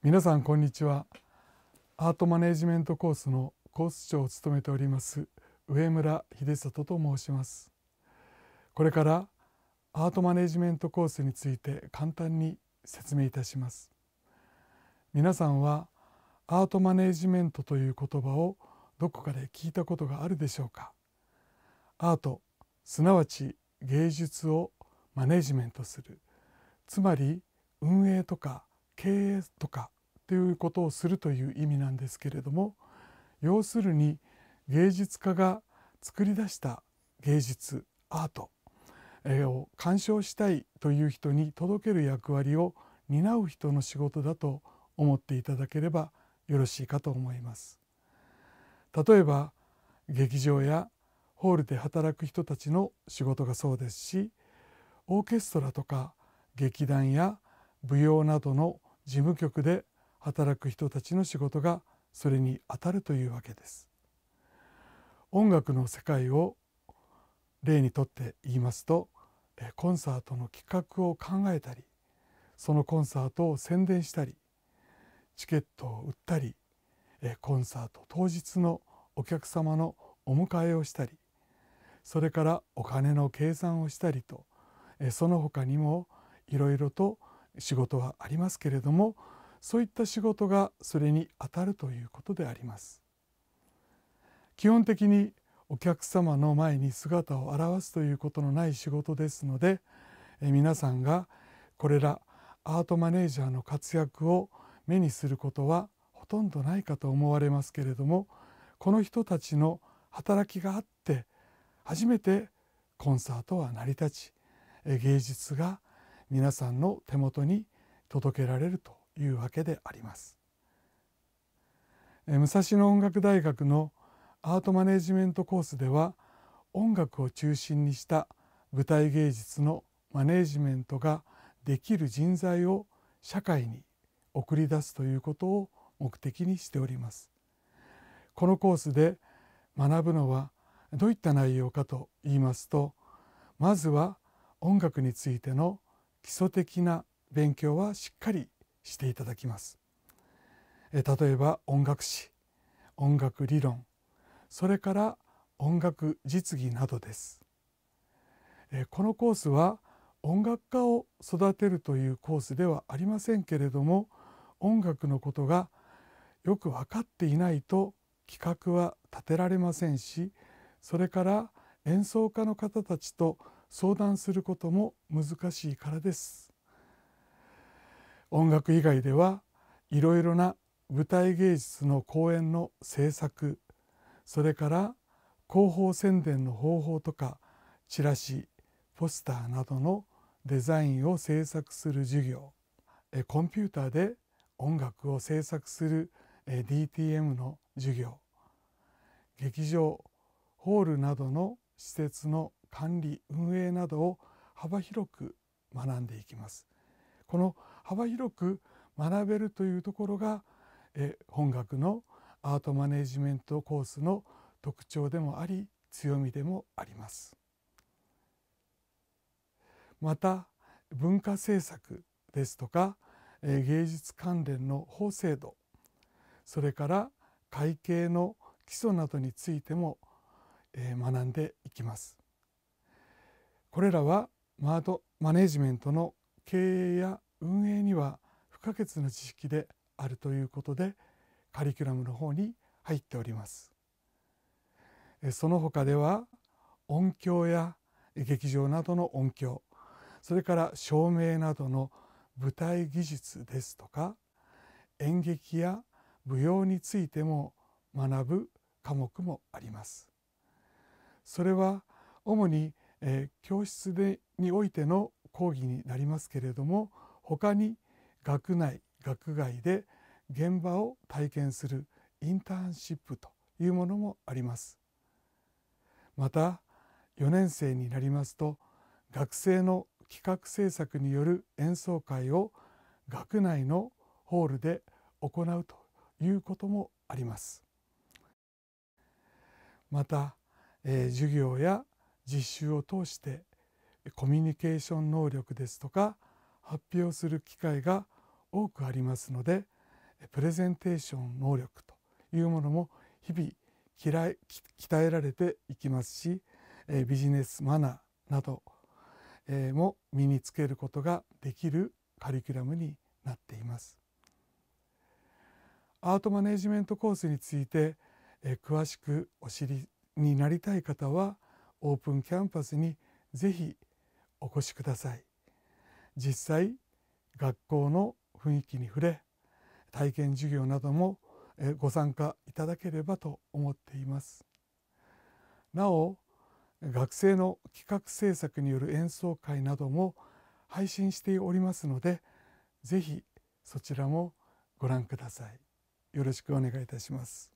皆さんこんにちはアートマネジメントコースのコース長を務めております上村秀里と申しますこれからアートマネジメントコースについて簡単に説明いたします皆さんはアートマネジメントという言葉をどこかで聞いたことがあるでしょうかアートすなわち芸術をマネジメントするつまり運営とか経営とかっていうことをするという意味なんですけれども要するに芸術家が作り出した芸術アートを鑑賞したいという人に届ける役割を担う人の仕事だと思っていただければよろしいかと思います。例えば劇場やホールで働く人たちの仕事がそうですしオーケストラとか劇団や舞踊などの事務局で働く人たちの仕事がそれにあたるというわけです。音楽の世界を例にとって言いますとコンサートの企画を考えたりそのコンサートを宣伝したりチケットを売ったりコンサート当日のお客様のお迎えをしたりそれからお金の計算をしたりとその他にもいろいろと仕事はありますけれどもそういった仕事がそれにあたるということであります基本的にお客様の前に姿を現すということのない仕事ですので皆さんがこれらアートマネージャーの活躍を目にすることはほとんどないかと思われますけれどもこの人たちの働きがあって初めてコンサートは成り立ち芸術が皆さんの手元に届けられるというわけであります。武蔵野音楽大学のアートマネジメントコースでは音楽を中心にした舞台芸術のマネジメントができる人材を社会に送り出すということを目的にしております。このコースで学ぶのはどういった内容かと言いますとまずは音楽についての基礎的な勉強はしっかりしていただきます例えば音楽史音楽理論それから音楽実技などですこのコースは音楽家を育てるというコースではありませんけれども音楽のことがよく分かっていないと企画は立てられませんしそれから演奏家の方たちと相談することも難しいからです。音楽以外ではいろいろな舞台芸術の公演の制作それから広報宣伝の方法とかチラシポスターなどのデザインを制作する授業コンピューターで音楽を制作する DTM の授業劇場ホールなどの施設の管理運営などを幅広く学んでいきます。この幅広く学べるというところが本学のアートマネジメントコースの特徴でもあり強みでもあります。また文化政策ですとか芸術関連の法制度それから会計の基礎などについても学んでいきます。これらはマートマネジメントの経営や運営には不可欠な知識であるということでカリキュラムの方に入っておりますその他では音響や劇場などの音響それから照明などの舞台技術ですとか演劇や舞踊についても学ぶ科目もありますそれは主に、え教室でにおいての講義になりますけれども他に学内学外で現場を体験するインターンシップというものもあります。また4年生になりますと学生の企画制作による演奏会を学内のホールで行うということもあります。また、えー、授業や実習を通してコミュニケーション能力ですとか発表する機会が多くありますのでプレゼンテーション能力というものも日々鍛えられていきますしビジネスマナーなども身につけることができるカリキュラムになっています。アートマネジメントコースについて詳しくお知りになりたい方はオープンキャンパスにぜひお越しください実際学校の雰囲気に触れ体験授業などもご参加いただければと思っていますなお学生の企画制作による演奏会なども配信しておりますので是非そちらもご覧くださいよろしくお願いいたします